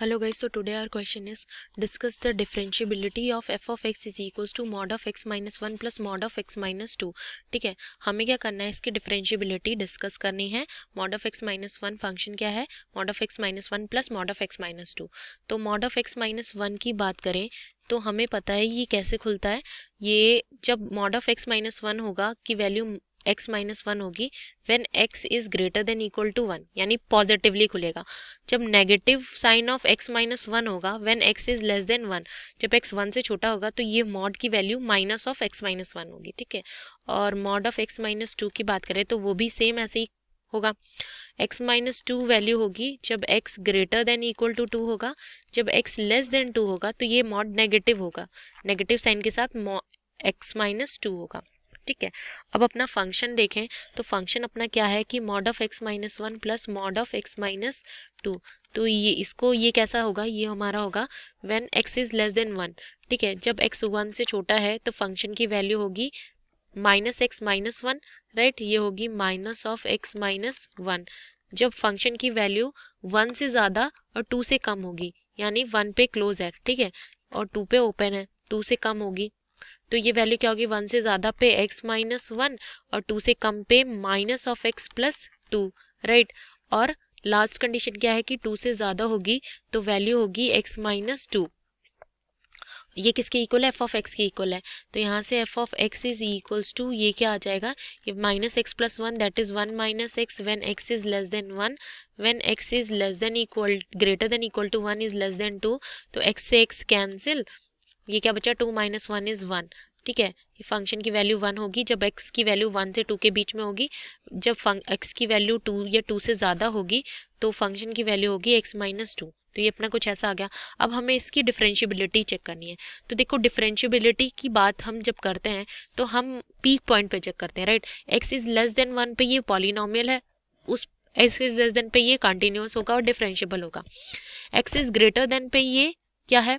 Hello guys so today our question is discuss the differentiability of f of x is equals to mod of x minus one plus mod of x minus two ठीक है हमें क्या करना है इसकी differentiability discuss करनी है mod of x minus one function क्या है mod of x minus one plus mod of x minus two तो mod of x minus one की बात करें तो हमें पता है ये कैसे खुलता है ये जब mod of x minus one होगा कि वैल्यू एक्स माइनस वन होगी when x is greater than equal to one यानी पॉजिटिवली खुलेगा जब negative sign of x minus one होगा when x is less than one जब एक्स वन से छोटा होगा तो ये मॉड की value minus of x minus one होगी ठीक है और mod of x minus two की बात करें तो वो भी सेम ऐसे ही होगा x माइनस टू वैल्यू होगी जब x greater than equal to two होगा जब x लेस देन टू होगा तो ये मॉड नेगेटिव होगा नेगेटिव साइन के साथ x माइनस टू होगा ठीक है अब अपना फंक्शन देखें तो फंक्शन अपना क्या है कि mod of x minus one plus mod of x minus two तो ये इसको ये कैसा होगा ये हमारा होगा when x is less than one ठीक है जब एक्स वन से छोटा है तो फंक्शन की वैल्यू होगी minus x minus one right ये होगी minus of x minus one जब फंक्शन की वैल्यू वन से ज़्यादा और टू से कम होगी यानी वन पे क्लोज है ठीक है और टू पे ओपन है टू से कम होगी तो ये वैल्यू क्या होगी वन से ज़्यादा पे एक्स माइनस वन और टू से कम पे minus of x plus two right और लास्ट कंडीशन क्या है कि टू से ज़्यादा होगी तो वैल्यू होगी एक्स माइनस टू ये किसके इक्वल है एफ ऑफ एक्स के इक्वल है तो यहाँ से f of x is equals to ये क्या आ जाएगा ये minus x plus one that is one minus x when x is less than one when x is less than equal greater than equal to one is less than two तो x से x cancel ये क्या बचा two minus one is one ठीक है ये function की value one होगी जब एक्स की वैल्यू वन से टू के बीच में होगी जब एक्स की वैल्यू टू या टू से ज़्यादा होगी तो फंक्शन की वैल्यू होगी एक्स माइनस टू तो ये अपना कुछ ऐसा आ गया अब हमें इसकी डिफ्रेंशियबिलिटी चेक करनी है तो देखो डिफ्रेंशियबिलिटी की बात हम जब करते हैं तो हम पीक पॉइंट पे चेक करते हैं right x is less than one पे ये पॉलिनोमियल है उस एक्स इज़ लेस देन पे ये कंटिन्यूस होगा और डिफ्रेंशियबल होगा एक्स इज़ ग्रेटर देन पे ये क्या है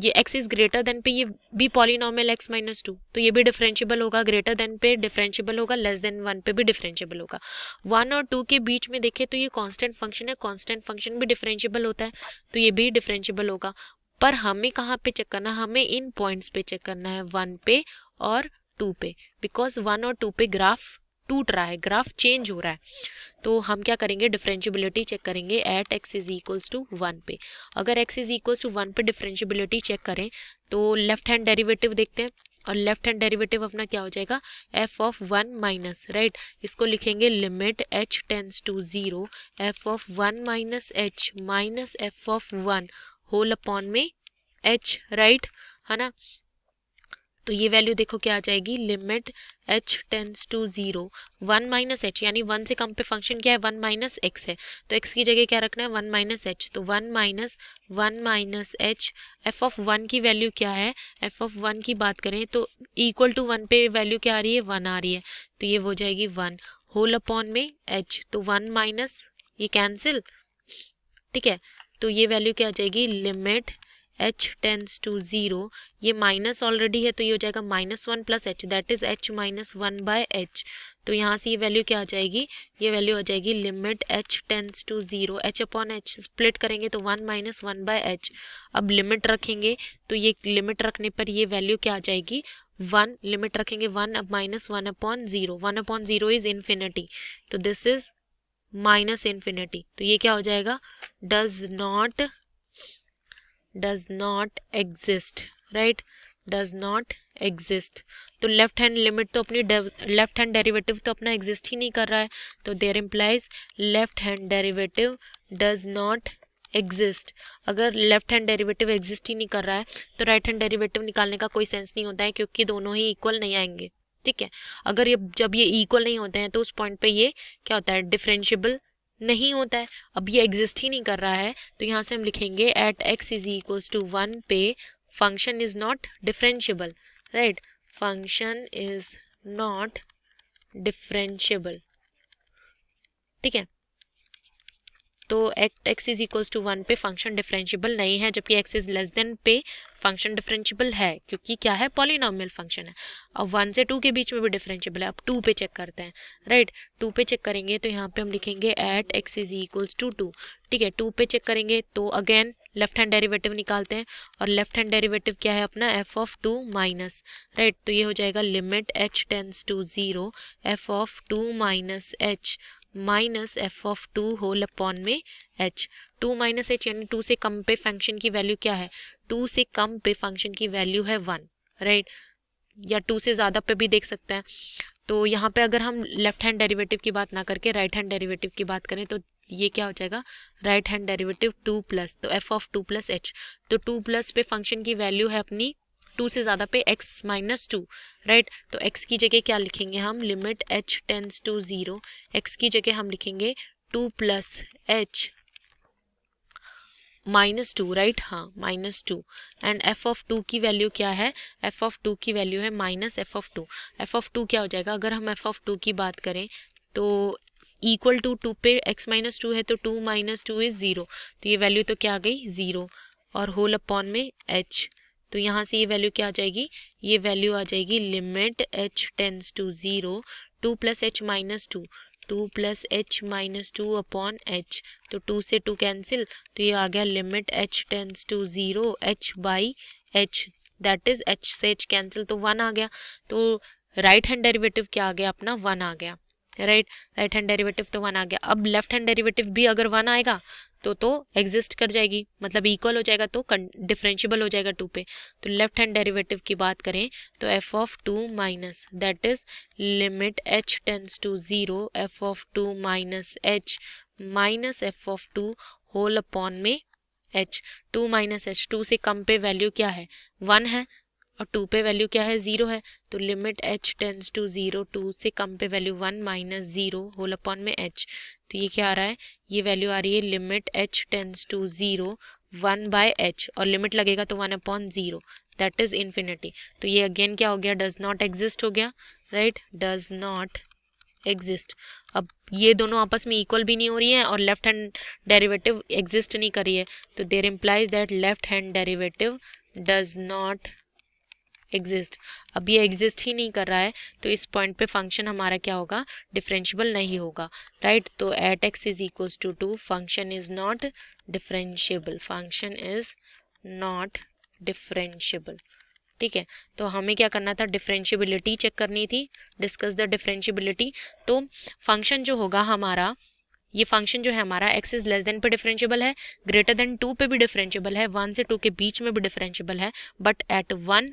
ये x इज ग्रेटर देन पे ये भी पॉलिनॉमल x माइनस टू तो ये भी डिफरेंशियबल होगा ग्रेटर देन पे डिफरेंशियबल होगा लेस देन वन पे भी डिफरेंशियबल होगा वन और टू के बीच में देखें तो ये कांस्टेंट फंक्शन है कांस्टेंट फंक्शन भी डिफरेंशियबल होता है तो ये भी डिफरेंशियबल होगा पर हमें कहाँ पे चेक करना है हमें इन पॉइंट्स पे चेक करना है वन पे और टू पे बिकॉज वन और टू पे ग्राफ टूट रहा है ग्राफ चेंज हो रहा है तो हम क्या करेंगे डिफ्रेंशियबिलिटी चेक करेंगे at x is equals to one पे अगर x is equals to one पे डिफ्रेंशियबिलिटी चेक करें तो लेफ्ट हैंड डेरिवेटिव देखते हैं और लेफ्ट हैंड डेरिवेटिव अपना क्या हो जाएगा f of one minus right इसको लिखेंगे limit h tends to zero f of one minus h minus f of one whole upon में एच राइट है ना तो ये वैल्यू देखो क्या आ जाएगी limit h tends to zero one minus h यानी वन से कम पे फंक्शन क्या है वन माइनस एक्स है तो एक्स की जगह क्या रखना है वन माइनस एच तो one minus one minus h f of one की वैल्यू क्या है एफ ऑफ वन की बात करें तो इक्वल टू वन पे वैल्यू क्या आ रही है वन आ रही है तो ये हो जाएगी वन होल अपॉन में एच तो वन माइनस ये कैंसिल ठीक है तो ये वैल्यू क्या आ जाएगी limit h tends to zero ये माइनस ऑलरेडी है तो ये हो जाएगा minus one plus h that is h minus one by h तो यहाँ से ये वैल्यू क्या आ जाएगी ये वैल्यू आ जाएगी limit h tends to zero h upon h split करेंगे तो one minus one by h अब लिमिट रखेंगे तो ये लिमिट रखने पर ये वैल्यू क्या आ जाएगी वन लिमिट रखेंगे वन अब minus one upon zero one upon zero is infinity तो दिस इज़ माइनस इन्फिनिटी तो ये क्या हो जाएगा does not does not exist right does not exist तो लेफ्ट हैंड लिमिट तो अपनी लेफ्ट हैंड डेरिवेटिव तो अपना एग्जिस्ट ही नहीं कर रहा है तो there implies left hand derivative does not exist अगर लेफ्ट हैंड डेरिवेटिव एग्जिस्ट ही नहीं कर रहा है तो राइट हैंड डेरिवेटिव निकालने का कोई सेंस नहीं होता है क्योंकि दोनों ही इक्वल नहीं आएंगे ठीक है अगर ये जब ये इक्वल नहीं होते हैं तो उस पॉइंट पे ये क्या होता है डिफ्रेंशियबल नहीं होता है अब ये एग्जिस्ट ही नहीं कर रहा है तो यहाँ से हम लिखेंगे at x is equals to one पे function is not differentiable right function is not differentiable ठीक है तो x is equals to one पे फंक्शन डिफरेंशियबल नहीं है जबकि एक्स इज लेस देन पे फंक्शन डिफरेंशियबल है क्योंकि क्या है पॉलिनॉमियल फंक्शन है अब वन से टू के बीच में भी डिफरेंशियबल है अब टू पे चेक करते हैं राइट right? टू पे चेक करेंगे तो यहाँ पे हम लिखेंगे at x is equals to two ठीक है टू पे चेक करेंगे तो अगेन लेफ्ट हैंड डेरिवेटिव निकालते हैं और लेफ्ट हैंड डेरिवेटिव क्या है अपना f of two minus right तो ये हो जाएगा limit h tends to zero f of two minus h minus f of two whole upon में एच टू माइनस एच यानी टू से कम पे फंक्शन की वैल्यू क्या है टू से कम पे फंक्शन की वैल्यू है वन राइट right? या टू से ज़्यादा पे भी देख सकते हैं तो यहाँ पे अगर हम लेफ्ट हैंड डेरिवेटिव की बात ना करके राइट हैंड डेरिवेटिव की बात करें तो ये क्या हो जाएगा right hand derivative two plus तो f of two plus h तो टू प्लस पे फंक्शन की वैल्यू है अपनी टू से ज़्यादा पे एक्स माइनस टू राइट तो एक्स की जगह क्या लिखेंगे हम limit h tends to zero x की जगह हम लिखेंगे two plus h minus two right हाँ minus two and f of two की वैल्यू क्या है एफ ऑफ टू की वैल्यू है minus f of two f of two क्या हो जाएगा अगर हम एफ ऑफ टू की बात करें तो इक्वल टू टू पे एक्स माइनस टू है तो two minus two is zero तो ये वैल्यू तो क्या आ गई ज़ीरो और होल अपॉन में एच तो यहाँ से ये वैल्यू क्या आ जाएगी ये वैल्यू आ जाएगी limit h tends to zero two plus h minus two two plus h minus two upon h तो टू से टू कैंसिल तो ये आ गया limit h tends to zero h by h that is h से h cancel तो one आ गया तो राइट हैंड डेरिवेटिव क्या आ गया अपना वन आ गया राइट राइट हैंड डेरिवेटिव तो वन आ गया अब लेफ्ट हैंड डेरिवेटिव भी अगर वन आएगा तो तो एग्जिस्ट कर जाएगी मतलब इक्वल हो जाएगा तो डिफरेंशियबल हो जाएगा टू पे तो लेफ्ट हैंड डेरिवेटिव की बात करें तो f of two minus that is limit h tends to zero f of two minus h minus f of two whole upon में h two minus h two से कम पे वैल्यू क्या है वन है और टू पे वैल्यू क्या है ज़ीरो है तो limit h tends to zero two से कम पे value one minus zero whole upon में एच तो ये क्या आ रहा है ये वैल्यू आ रही है limit h tends to zero one by h और लिमिट लगेगा तो one upon zero that is infinity तो ये अगेन क्या हो गया डज नॉट एग्जिस्ट हो गया राइट डज नॉट एग्जिस्ट अब ये दोनों आपस में इक्वल भी नहीं हो रही है और लेफ्ट हैंड डेरिवेटिव एग्जिस्ट नहीं कर रही है तो there implies that left hand derivative does not exist अब ये एग्जिस्ट ही नहीं कर रहा है तो इस पॉइंट पे फंक्शन हमारा क्या होगा डिफरेंशियबल नहीं होगा राइट right? तो at x is equals to two function is not differentiable function is not differentiable ठीक है तो हमें क्या करना था डिफरेंशियबिलिटी चेक करनी थी डिस्कस द डिफरेंशियबिलिटी तो फंक्शन जो होगा हमारा ये फंक्शन जो है हमारा x इज लेस देन पे डिफरेंशियबल है ग्रेटर देन टू पे भी डिफरेंशियबल है वन से टू के बीच में भी डिफरेंशियबल है बट एट वन